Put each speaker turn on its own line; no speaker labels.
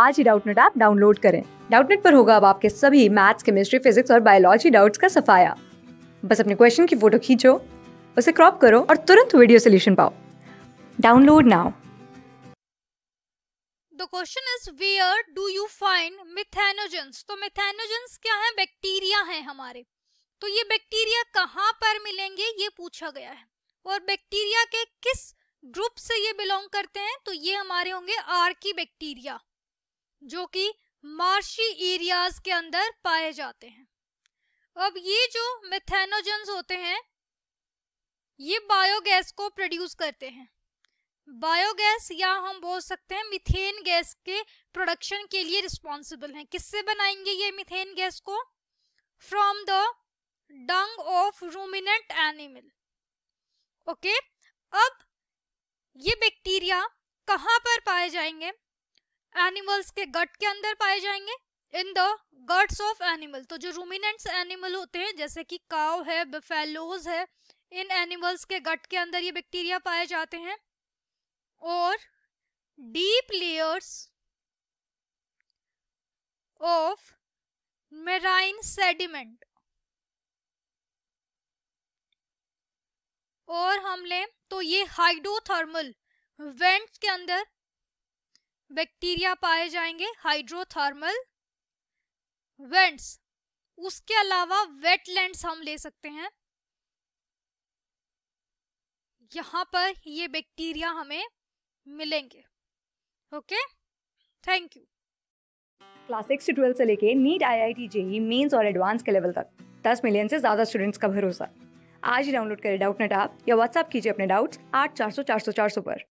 आज ही Doubtnut app download करें डाउटनेट पर होगा अब आपके सभी मैथ्स केमिस्ट्री फिजिक्स और बायोलॉजी डाउट्स का सफाया बस अपने क्वेश्चन की फोटो खींचो उसे क्रॉप करो और तुरंत वीडियो सोल्यूशन पाओ download now
the question is where do you find methanogens तो मिथेनोजेंस क्या है बैक्टीरिया है हमारे तो ये बैक्टीरिया कहाँ पर मिलेंगे ये पूछा गया है और बैक्टीरिया के किस ग्रुप से ये बिलोंग करते हैं तो ये हमारे होंगे आर की बैक्टीरिया जो कि मार्शी एरियाज के अंदर पाए जाते हैं अब ये जो मिथेनोजन होते हैं ये बायोगैस को प्रोड्यूस करते हैं बायोगैस या हम बोल सकते हैं मिथेन गैस के प्रोडक्शन के लिए रिस्पॉन्सिबल हैं किससे बनाएंगे ये मिथेन गैस को from the dung of ruminant animal okay अब ये बैक्टीरिया कहाँ पर पाए जाएंगे एनिमल्स के गट के अंदर पाए जाएंगे in the guts of animal तो जो रूमिनेंट्स एनिमल होते हैं जैसे कि काव है बफेलोज है इन एनिमल्स के गट के अंदर ये बैक्टीरिया पाए जाते हैं और deep layers of marine sediment और हमले तो ये हाइड्रोथर्मल वेंट्स के अंदर बैक्टीरिया पाए जाएंगे हाइड्रोथर्मल वेंट्स उसके अलावा वेटलैंड्स हम ले सकते हैं यहाँ पर ये बैक्टीरिया हमें मिलेंगे okay thank you
class six से ट्वेल्थ से लेके NEET I I T JEE mains और एडवांस के लेवल तक दस मिलियन से ज़्यादा स्टूडेंट्स का भरोसा आज ही डाउनलोड करें डाउट नेट आप या व्हाट्सअप कीजिए अपने डाउट्स आठ चार सौ चार सौ चार सौ पर